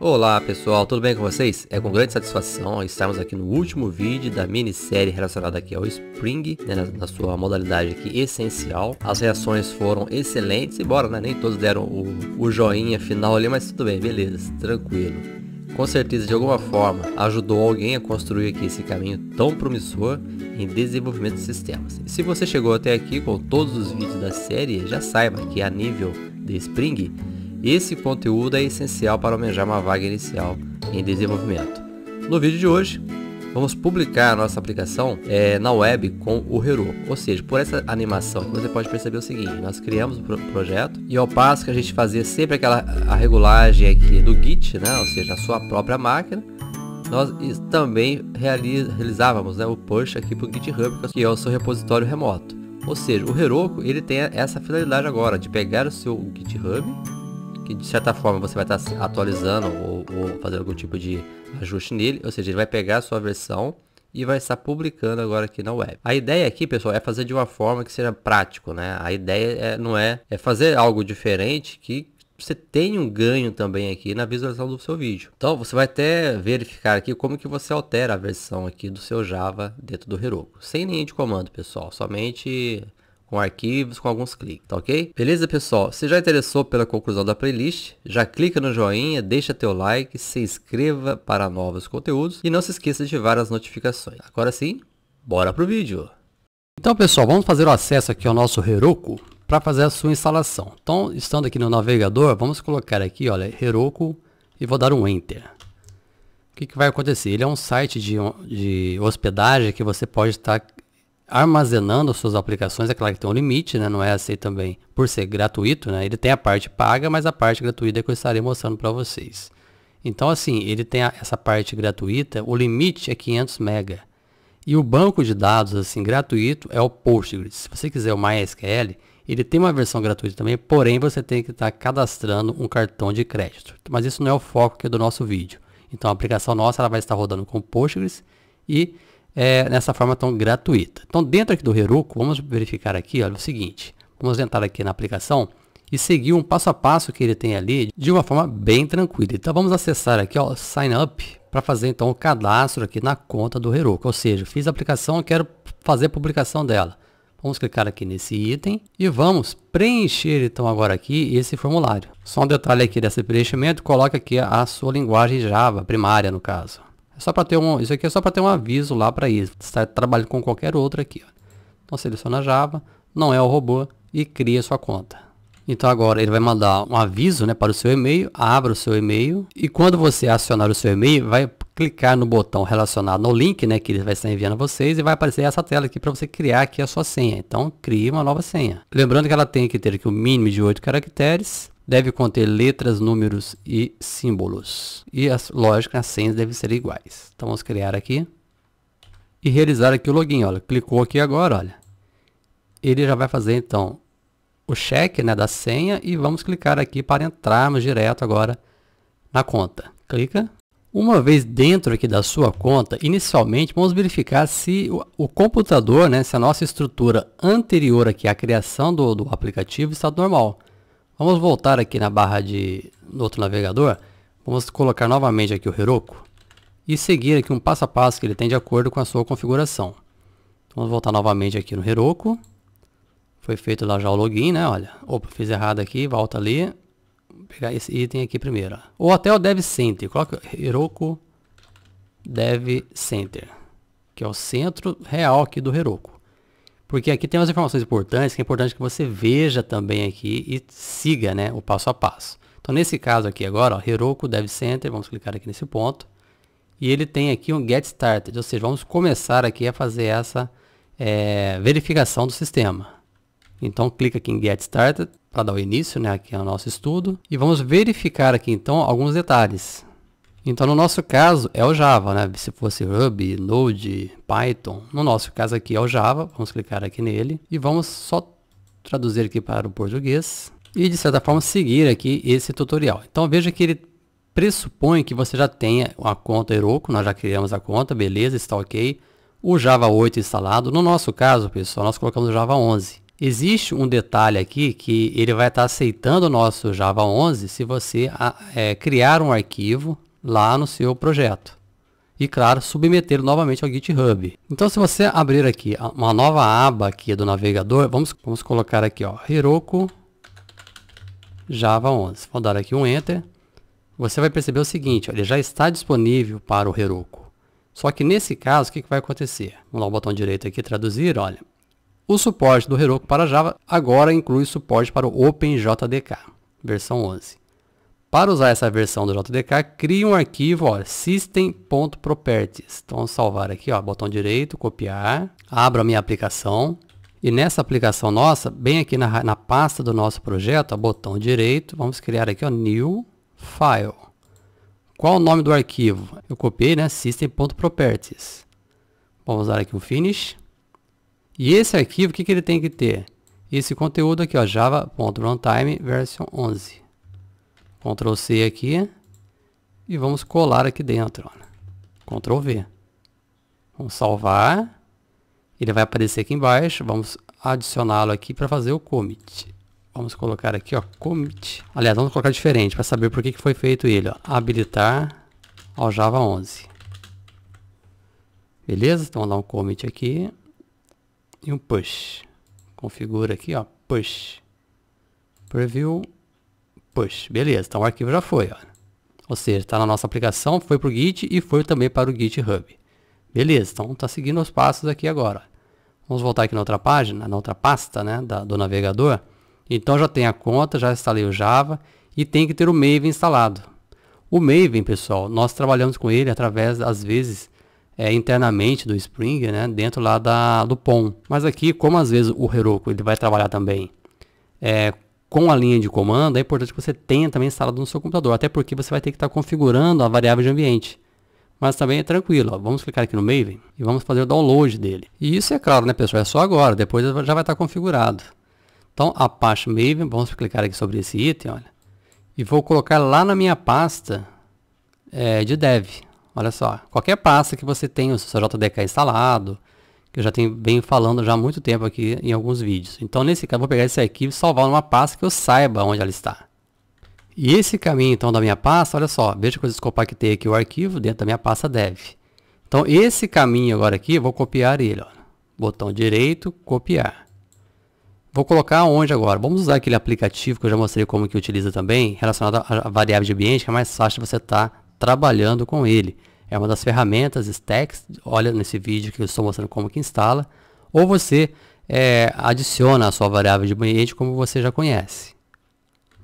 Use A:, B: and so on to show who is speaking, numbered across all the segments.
A: Olá pessoal, tudo bem com vocês? É com grande satisfação estarmos aqui no último vídeo da minissérie relacionada aqui ao Spring, né, na, na, sua modalidade aqui essencial. As reações foram excelentes, embora né, nem todos deram o, o joinha final ali, mas tudo bem, beleza, tranquilo. Com certeza de alguma forma ajudou alguém a construir aqui esse caminho tão promissor em desenvolvimento de sistemas. E se você chegou até aqui com todos os vídeos da série, já saiba que a nível de Spring esse conteúdo é essencial para almejar uma vaga inicial em desenvolvimento. No vídeo de hoje, vamos publicar a nossa aplicação é, na web com o Hero. Ou seja, por essa animação você pode perceber o seguinte, nós criamos o pro projeto e ao passo que a gente fazia sempre aquela a regulagem aqui do Git, né? ou seja, a sua própria máquina, nós também realizávamos né, o push aqui para é o GitHub, que é o seu repositório remoto. Ou seja, o Heroku ele tem essa finalidade agora de pegar o seu GitHub que de certa forma você vai tá estar atualizando ou, ou fazendo algum tipo de ajuste nele, ou seja, ele vai pegar a sua versão e vai estar publicando agora aqui na web. A ideia aqui, pessoal, é fazer de uma forma que seja prático, né? A ideia é, não é, é fazer algo diferente que você tem um ganho também aqui na visualização do seu vídeo. Então você vai até verificar aqui como que você altera a versão aqui do seu Java dentro do Heroku. Sem nenhum de comando, pessoal, somente com arquivos, com alguns cliques, tá ok? Beleza, pessoal? Se já interessou pela conclusão da playlist, já clica no joinha, deixa teu like, se inscreva para novos conteúdos e não se esqueça de ativar as notificações. Agora sim, bora pro vídeo! Então, pessoal, vamos fazer o acesso aqui ao nosso Heroku para fazer a sua instalação. Então, estando aqui no navegador, vamos colocar aqui, olha, Heroku e vou dar um Enter. O que, que vai acontecer? Ele é um site de, de hospedagem que você pode estar tá armazenando suas aplicações, é claro que tem um limite, né? não é assim também, por ser gratuito, né? ele tem a parte paga, mas a parte gratuita é que eu estarei mostrando para vocês. Então assim, ele tem a, essa parte gratuita, o limite é 500 mega. E o banco de dados assim gratuito é o Postgres. Se você quiser o MySQL, ele tem uma versão gratuita também, porém você tem que estar tá cadastrando um cartão de crédito. Mas isso não é o foco aqui é do nosso vídeo. Então a aplicação nossa ela vai estar rodando com Postgres e é, nessa forma tão gratuita. Então, dentro aqui do Heroku, vamos verificar aqui olha, o seguinte. Vamos entrar aqui na aplicação e seguir um passo a passo que ele tem ali de uma forma bem tranquila. Então, vamos acessar aqui, ó, Sign Up, para fazer então o cadastro aqui na conta do Heroku. Ou seja, fiz a aplicação, quero fazer a publicação dela. Vamos clicar aqui nesse item e vamos preencher então agora aqui esse formulário. Só um detalhe aqui desse preenchimento, coloque aqui a sua linguagem Java primária no caso. É só para ter um, isso aqui é só para ter um aviso lá para isso. Está trabalhando com qualquer outro aqui, ó. Então seleciona Java, não é o robô e cria sua conta. Então agora ele vai mandar um aviso né, para o seu e-mail, abra o seu e-mail e quando você acionar o seu e-mail, vai clicar no botão relacionado ao link né, que ele vai estar enviando a vocês e vai aparecer essa tela aqui para você criar aqui a sua senha. Então crie uma nova senha. Lembrando que ela tem que ter aqui o um mínimo de 8 caracteres deve conter letras, números e símbolos. E, as, lógico, as senhas devem ser iguais. Então, vamos criar aqui. E realizar aqui o login, olha. Clicou aqui agora, olha. Ele já vai fazer, então, o check né, da senha e vamos clicar aqui para entrarmos direto agora na conta. Clica. Uma vez dentro aqui da sua conta, inicialmente vamos verificar se o, o computador, né, se a nossa estrutura anterior aqui à criação do, do aplicativo está normal. Vamos voltar aqui na barra de no outro navegador. Vamos colocar novamente aqui o Heroku e seguir aqui um passo a passo que ele tem de acordo com a sua configuração. Então, vamos voltar novamente aqui no Heroku. Foi feito lá já o login, né? Olha, opa, fiz errado aqui, volta ali. Vou pegar esse item aqui primeiro. Ou até o Dev Center. Coloca Heroku Dev Center, que é o centro real aqui do Heroku. Porque aqui tem umas informações importantes que é importante que você veja também aqui e siga né, o passo a passo. Então, nesse caso aqui agora, ó, Heroku Dev Center, vamos clicar aqui nesse ponto. E ele tem aqui um Get Started, ou seja, vamos começar aqui a fazer essa é, verificação do sistema. Então, clica aqui em Get Started para dar o início né, aqui ao é nosso estudo. E vamos verificar aqui, então, alguns detalhes. Então, no nosso caso, é o Java, né? Se fosse Ruby, Node, Python. No nosso caso aqui é o Java. Vamos clicar aqui nele e vamos só traduzir aqui para o português e, de certa forma, seguir aqui esse tutorial. Então, veja que ele pressupõe que você já tenha a conta Heroku. Nós já criamos a conta, beleza, está ok. O Java 8 instalado. No nosso caso, pessoal, nós colocamos o Java 11. Existe um detalhe aqui que ele vai estar aceitando o nosso Java 11 se você ah, é, criar um arquivo lá no seu projeto. E claro, submeter novamente ao GitHub. Então se você abrir aqui uma nova aba aqui do navegador, vamos, vamos colocar aqui ó, Heroku Java 11. Vou dar aqui um Enter. Você vai perceber o seguinte, ó, ele já está disponível para o Heroku. Só que nesse caso, o que, que vai acontecer? Vamos lá, o botão direito aqui, traduzir, olha. O suporte do Heroku para Java agora inclui suporte para o OpenJDK, versão 11. Para usar essa versão do JDK, crie um arquivo, ó, system.properties. Então, salvar aqui, ó, botão direito, copiar, abro a minha aplicação. E nessa aplicação nossa, bem aqui na, na pasta do nosso projeto, ó, botão direito, vamos criar aqui, ó, new file. Qual o nome do arquivo? Eu copiei, né, system.properties. Vamos usar aqui o finish. E esse arquivo, o que, que ele tem que ter? Esse conteúdo aqui, ó, java.runtime version 11. Ctrl C aqui. E vamos colar aqui dentro. Ó. Né? Ctrl V. Vamos salvar. Ele vai aparecer aqui embaixo. Vamos adicioná-lo aqui para fazer o commit. Vamos colocar aqui, ó, commit. Aliás, vamos colocar diferente para saber por que, foi feito ele. Ó. Habilitar ao Java 11. Beleza? Então, vamos dar um commit aqui. E um push. Configura aqui, ó, push. Preview push. Beleza, então o arquivo já foi. Ó. Ou seja, está na nossa aplicação, foi para o Git e foi também para o GitHub. Beleza, então está seguindo os passos aqui agora. Vamos voltar aqui na outra página, na outra pasta né, da, do navegador. Então já tem a conta, já instalei o Java e tem que ter o Maven instalado. O Maven, pessoal, nós trabalhamos com ele através, às vezes, é, internamente do Spring, né, dentro lá da, do POM. Mas aqui, como às vezes o Heroku ele vai trabalhar também é, com a linha de comando, é importante que você tenha também instalado no seu computador, até porque você vai ter que estar tá configurando a variável de ambiente. Mas também é tranquilo, ó. vamos clicar aqui no Maven e vamos fazer o download dele. E isso é claro, né pessoal, é só agora, depois já vai estar tá configurado. Então, Apache Maven, vamos clicar aqui sobre esse item, olha. E vou colocar lá na minha pasta é, de dev. Olha só, qualquer pasta que você tenha o seu JDK instalado, que eu já tenho bem falando já há muito tempo aqui em alguns vídeos. Então nesse caso eu vou pegar esse arquivo e salvar numa pasta que eu saiba onde ela está. E esse caminho então da minha pasta, olha só, veja que eu descompactei aqui o arquivo dentro da minha pasta dev. Então esse caminho agora aqui, eu vou copiar ele, ó. botão direito, copiar. Vou colocar onde agora? Vamos usar aquele aplicativo que eu já mostrei como que utiliza também, relacionado à variável de ambiente, que é mais fácil você estar tá trabalhando com ele. É uma das ferramentas stacks, olha nesse vídeo que eu estou mostrando como que instala, ou você é, adiciona a sua variável de ambiente como você já conhece.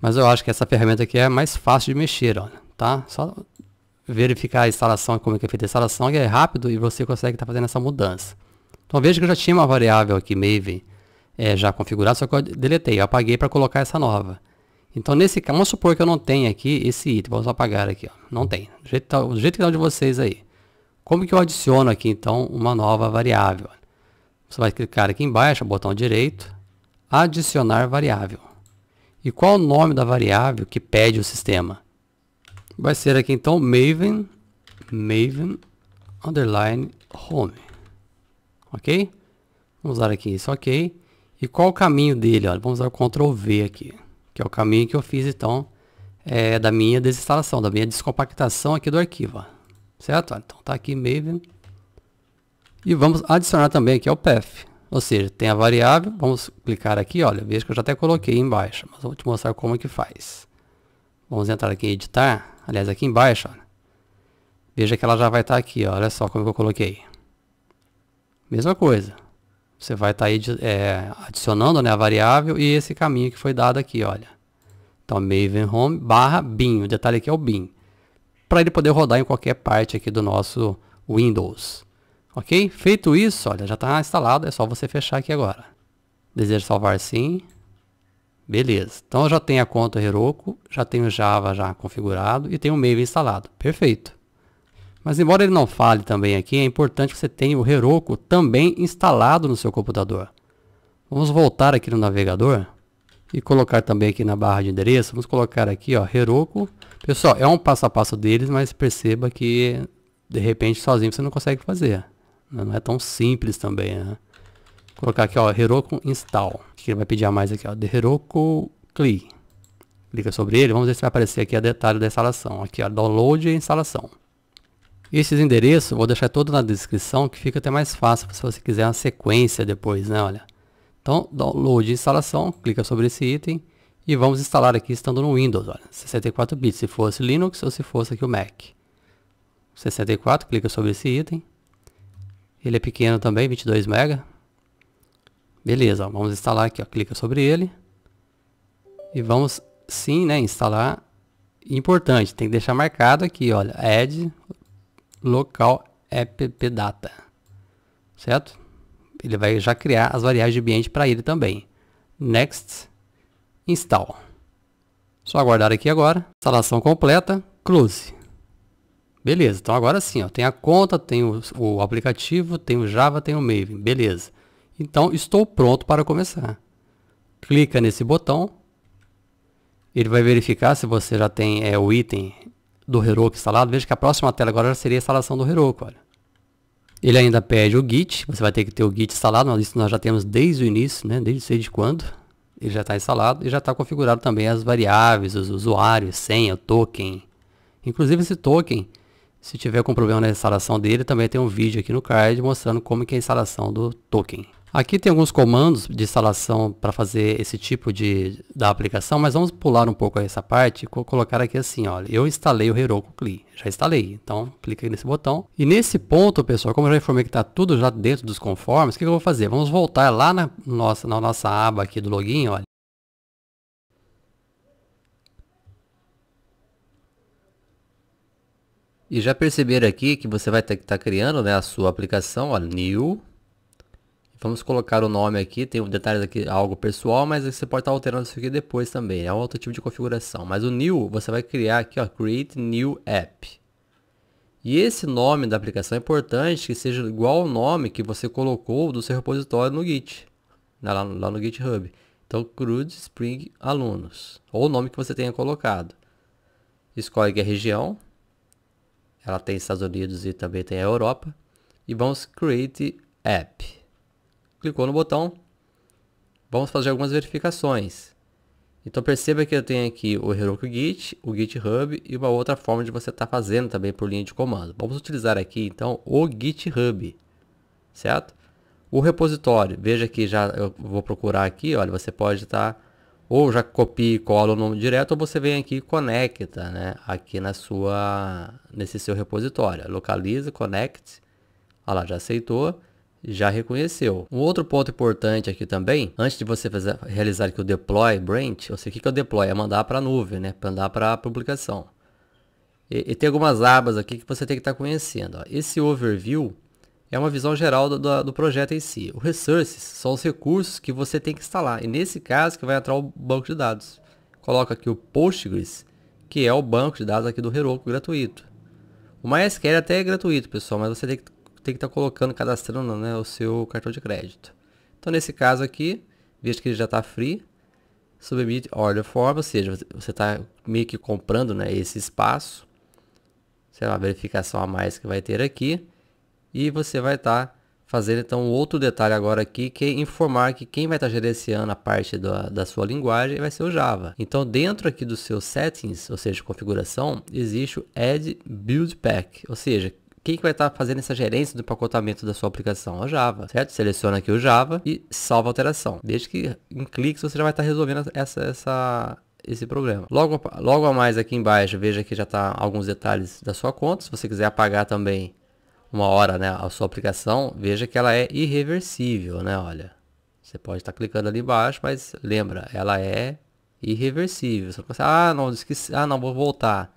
A: Mas eu acho que essa ferramenta aqui é mais fácil de mexer, olha, tá? Só verificar a instalação, como é que é feita a instalação, que é rápido e você consegue estar tá fazendo essa mudança. Então veja que eu já tinha uma variável aqui, Maven, é, já configurada, só que eu deletei, eu apaguei para colocar essa nova. Então, nesse caso, vamos supor que eu não tenha aqui esse item. Vamos apagar aqui, ó. Não tem. Do jeito, tá, do jeito que está de vocês aí. Como que eu adiciono aqui, então, uma nova variável? Você vai clicar aqui embaixo, botão direito, adicionar variável. E qual o nome da variável que pede o sistema? Vai ser aqui, então, maven, maven, underline, home. Ok? Vamos usar aqui isso, ok. E qual o caminho dele? vamos usar o Ctrl V aqui que é o caminho que eu fiz então é, da minha desinstalação, da minha descompactação aqui do arquivo, certo? Então tá aqui Maven e vamos adicionar também aqui ao path, ou seja, tem a variável, vamos clicar aqui, olha, veja que eu já até coloquei embaixo, mas vou te mostrar como é que faz. Vamos entrar aqui em editar, aliás aqui embaixo, veja que ela já vai estar tá aqui, olha só como eu coloquei. Mesma coisa, você vai estar tá aí, é, adicionando né, a variável e esse caminho que foi dado aqui, olha. Então, maven home barra bin. O detalhe aqui é o bin. Para ele poder rodar em qualquer parte aqui do nosso Windows. Ok? Feito isso, olha, já está instalado. É só você fechar aqui agora. Deseja salvar sim. Beleza. Então, eu já tenho a conta Heroku, já tenho Java já configurado e tenho o Maven instalado. Perfeito. Mas embora ele não fale também aqui, é importante que você tenha o Heroku também instalado no seu computador. Vamos voltar aqui no navegador e colocar também aqui na barra de endereço. Vamos colocar aqui, ó, Heroku. Pessoal, é um passo a passo deles, mas perceba que de repente sozinho você não consegue fazer. Não é tão simples também, né? Vou colocar aqui, ó, Heroku install. Que ele vai pedir a mais aqui, ó, the Heroku Cli. Clica sobre ele, vamos ver se vai aparecer aqui a detalhe da instalação. Aqui, ó, download e instalação. Esses endereços eu vou deixar todo na descrição, que fica até mais fácil se você quiser uma sequência depois, né? Olha. Então, download e instalação, clica sobre esse item e vamos instalar aqui estando no Windows, olha, 64 bits, se fosse Linux ou se fosse aqui o Mac. 64, clica sobre esse item. Ele é pequeno também, 22 MB. Beleza, ó, vamos instalar aqui, ó, clica sobre ele. E vamos sim, né, instalar. Importante, tem que deixar marcado aqui, olha, add local appdata, certo? Ele vai já criar as variáveis de ambiente para ele também. Next, install. Só aguardar aqui agora. Instalação completa, close. Beleza, então agora sim, ó, tem a conta, tem o, o aplicativo, tem o Java, tem o Maven, beleza. Então, estou pronto para começar. Clica nesse botão, ele vai verificar se você já tem é, o item do Heroku instalado, veja que a próxima tela agora seria a instalação do Heroku, olha. Ele ainda pede o Git, você vai ter que ter o Git instalado, isso nós já temos desde o início, né? desde, desde quando. Ele já está instalado e já está configurado também as variáveis, os usuários, senha, token. Inclusive esse token, se tiver algum problema na instalação dele, também tem um vídeo aqui no card mostrando como é a instalação do token. Aqui tem alguns comandos de instalação para fazer esse tipo de da aplicação, mas vamos pular um pouco essa parte e colocar aqui assim, olha, eu instalei o Heroku CLI, já instalei, então clica nesse botão. E nesse ponto, pessoal, como eu já informei que está tudo já dentro dos conformes, o que, que, eu vou fazer? Vamos voltar lá na nossa, na nossa aba aqui do login, olha, E já perceberam aqui que você vai ter que estar tá criando né, a sua aplicação, ó, new. Vamos colocar o nome aqui, tem um detalhes aqui, algo pessoal, mas você pode estar tá alterando isso aqui depois também. É um outro tipo de configuração. Mas o new, você vai criar aqui, ó, create new app. E esse nome da aplicação é importante que seja igual ao nome que você colocou do seu repositório no Git, né, lá, lá no GitHub. Então, CRUD Spring Alunos, ou o nome que você tenha colocado. Escolhe a região, ela tem Estados Unidos e também tem a Europa. E vamos Create App. Clicou no botão. Vamos fazer algumas verificações. Então perceba que eu tenho aqui o Heroku Git, o GitHub e uma outra forma de você estar tá fazendo também por linha de comando. Vamos utilizar aqui então o GitHub, certo? O repositório, veja que já eu vou procurar aqui, olha, você pode estar tá ou já copia e cola o nome direto, ou você vem aqui e conecta, né? Aqui na sua, nesse seu repositório. Localiza, connect. Olha lá, já aceitou, já reconheceu. Um outro ponto importante aqui também, antes de você fazer, realizar aqui o deploy branch, ou seja, o que é o deploy? É mandar para a nuvem, né? Para mandar para a publicação. E, e, tem algumas abas aqui que você tem que estar tá conhecendo. Ó. Esse overview, é uma visão geral do, do, do, projeto em si. O resources são os recursos que você tem que instalar. E nesse caso que vai entrar o banco de dados. Coloca aqui o Postgres, que é o banco de dados aqui do Heroku gratuito. O MySQL até é gratuito, pessoal, mas você tem que tem que estar tá colocando, cadastrando né, o seu cartão de crédito. Então nesse caso aqui, veja que ele já está free. Submit order form, ou seja, você está meio que comprando né, esse espaço. Será uma verificação a mais que vai ter aqui. E você vai estar tá fazendo então outro detalhe agora aqui, que é informar que quem vai estar tá gerenciando a parte da, da sua linguagem vai ser o Java. Então dentro aqui dos seus settings, ou seja, configuração, existe o Add Build Pack, ou seja, quem que vai estar tá fazendo essa gerência do pacotamento da sua aplicação? É o Java, certo? Seleciona aqui o Java e salva a alteração. Desde que em cliques você já vai estar tá resolvendo essa, essa, esse problema. Logo, logo a mais aqui embaixo, veja que já está alguns detalhes da sua conta. Se você quiser apagar também uma hora né, a sua aplicação, veja que ela é irreversível, né? Olha, você pode estar clicando ali embaixo, mas lembra, ela é irreversível. Você pensa, ah, não, esqueci, ah, não, vou voltar.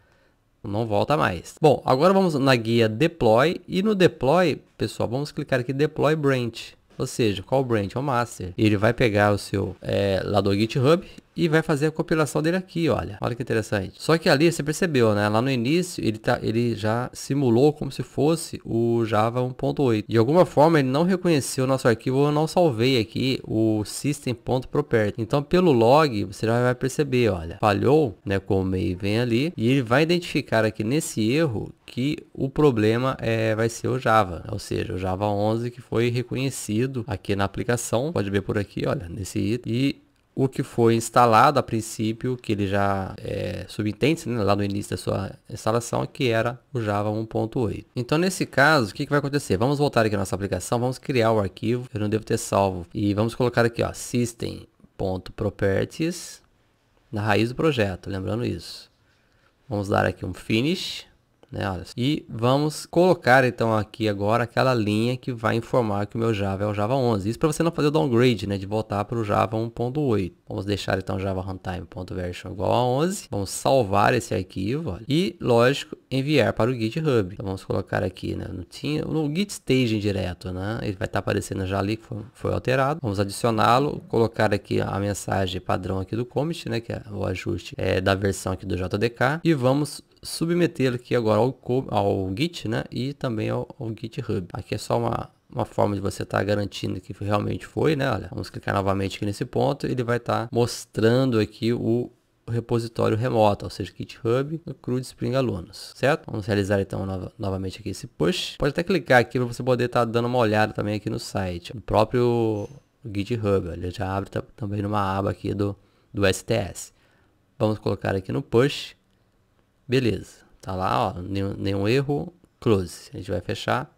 A: Não volta mais. Bom, agora vamos na guia Deploy e no Deploy, pessoal, vamos clicar aqui Deploy Branch. Ou seja, qual branch? É o master. Ele vai pegar o seu é, lá do GitHub e vai fazer a compilação dele aqui, olha. Olha que interessante. Só que ali, você percebeu, né? Lá no início, ele, tá, ele já simulou como se fosse o Java 1.8. De alguma forma, ele não reconheceu o nosso arquivo, eu não salvei aqui o system.property. Então, pelo log, você já vai perceber, olha. Falhou, né? Com o Maven vem ali e ele vai identificar aqui nesse erro que o problema é, vai ser o Java, ou seja, o Java 11 que foi reconhecido aqui na aplicação, pode ver por aqui, olha, nesse item, e o que foi instalado a princípio, que ele já é, subentende né, lá no início da sua instalação, que era o Java 1.8. Então, nesse caso, o que, que vai acontecer? Vamos voltar aqui na nossa aplicação, vamos criar o arquivo, eu não devo ter salvo, e vamos colocar aqui, ó, system.properties, na raiz do projeto, lembrando isso. Vamos dar aqui um finish, né? Olha, e vamos colocar então aqui agora aquela linha que vai informar que o meu Java é o Java 11. Isso para você não fazer o downgrade, né? De voltar para o Java 1.8. Vamos deixar então Java runtime.version igual a 11. Vamos salvar esse arquivo olha, e, lógico, enviar para o GitHub. Então vamos colocar aqui, né? No, no Git Staging direto, né? Ele vai estar tá aparecendo já ali que foi, foi alterado. Vamos adicioná-lo, colocar aqui a mensagem padrão aqui do commit, né? Que é o ajuste é, da versão aqui do JDK e vamos submeter aqui agora ao, ao Git, né? E também ao, ao GitHub. Aqui é só uma, uma forma de você estar tá garantindo que realmente foi, né? Olha, vamos clicar novamente aqui nesse ponto, ele vai estar tá mostrando aqui o repositório remoto, ou seja, GitHub no CRUD Spring Alunos, certo? Vamos realizar então no novamente aqui esse push. Pode até clicar aqui para você poder estar tá dando uma olhada também aqui no site, o próprio GitHub, ele já abre também numa aba aqui do, do STS. Vamos colocar aqui no push, Beleza, tá lá, ó, nenhum, nenhum erro, close. A gente vai fechar.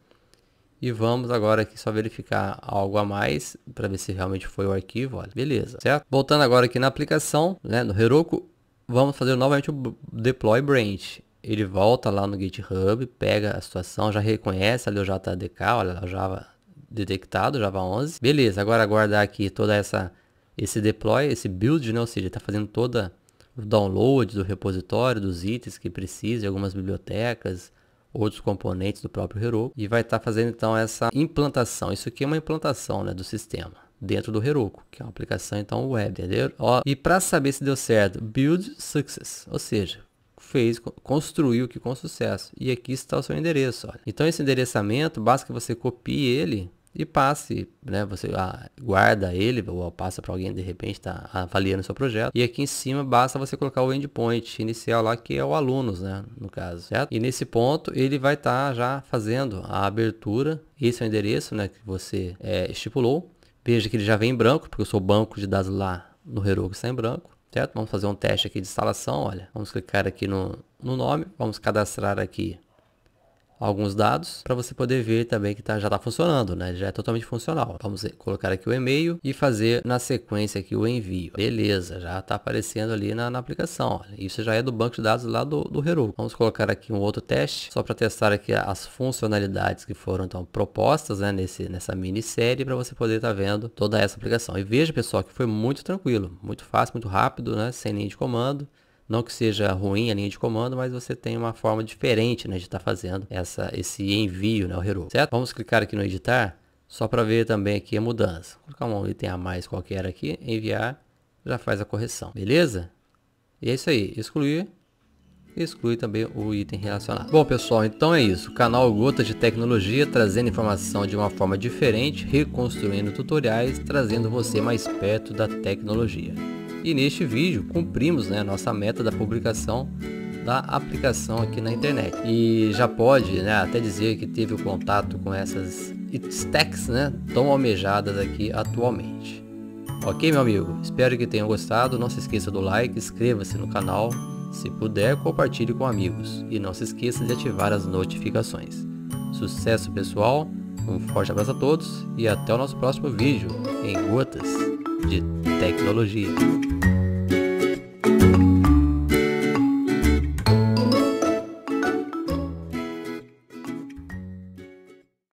A: E vamos agora aqui só verificar algo a mais para ver se realmente foi o arquivo, olha. Beleza, certo? Voltando agora aqui na aplicação, né, no Heroku, vamos fazer novamente o deploy branch. Ele volta lá no GitHub, pega a situação, já reconhece ali o JDK, olha lá, o Java detectado, Java 11. Beleza, agora aguardar aqui toda essa esse deploy, esse build, né, ou seja, está fazendo toda o download do repositório, dos itens que precisa, de algumas bibliotecas, outros componentes do próprio Heroku e vai estar tá fazendo então essa implantação. Isso aqui é uma implantação né, do sistema dentro do Heroku, que é uma aplicação então web, entendeu? Ó, e para saber se deu certo, build success, ou seja, fez, construiu que com sucesso. E aqui está o seu endereço. Olha. Então esse endereçamento, basta que você copie ele e passe, né? Você ah, guarda ele ou passa para alguém de repente está avaliando seu projeto. E aqui em cima basta você colocar o endpoint inicial lá que é o alunos, né? No caso, certo? E nesse ponto ele vai estar tá já fazendo a abertura. Esse é o endereço, né? Que você é, estipulou. Veja que ele já vem em branco porque o seu banco de dados lá no Heroku está em branco. Certo? Vamos fazer um teste aqui de instalação, olha. Vamos clicar aqui no, no nome, vamos cadastrar aqui alguns dados para você poder ver também que tá, já está funcionando, né? Já é totalmente funcional. Vamos colocar aqui o e-mail e fazer na sequência aqui o envio. Beleza, já está aparecendo ali na, na aplicação. Isso já é do banco de dados lá do, do Heroku. Vamos colocar aqui um outro teste só para testar aqui as funcionalidades que foram então propostas né, nesse, nessa minissérie para você poder estar tá vendo toda essa aplicação. E veja pessoal que foi muito tranquilo, muito fácil, muito rápido, né? Sem linha de comando. Não que seja ruim a linha de comando, mas você tem uma forma diferente né, de estar tá fazendo essa, esse envio, né, o Hero, certo? Vamos clicar aqui no editar, só para ver também aqui a mudança. Vou colocar um item a mais qualquer aqui, enviar, já faz a correção, beleza? E é isso aí, excluir, exclui também o item relacionado. Bom pessoal, então é isso. O canal Gotas de Tecnologia trazendo informação de uma forma diferente, reconstruindo tutoriais, trazendo você mais perto da tecnologia. E neste vídeo cumprimos né, a nossa meta da publicação da aplicação aqui na internet. E já pode né, até dizer que teve o contato com essas stacks né, tão almejadas aqui atualmente. Ok, meu amigo? Espero que tenham gostado. Não se esqueça do like, inscreva-se no canal. Se puder, compartilhe com amigos. E não se esqueça de ativar as notificações. Sucesso, pessoal! Um forte abraço a todos e até o nosso próximo vídeo em Gotas de tecnologia.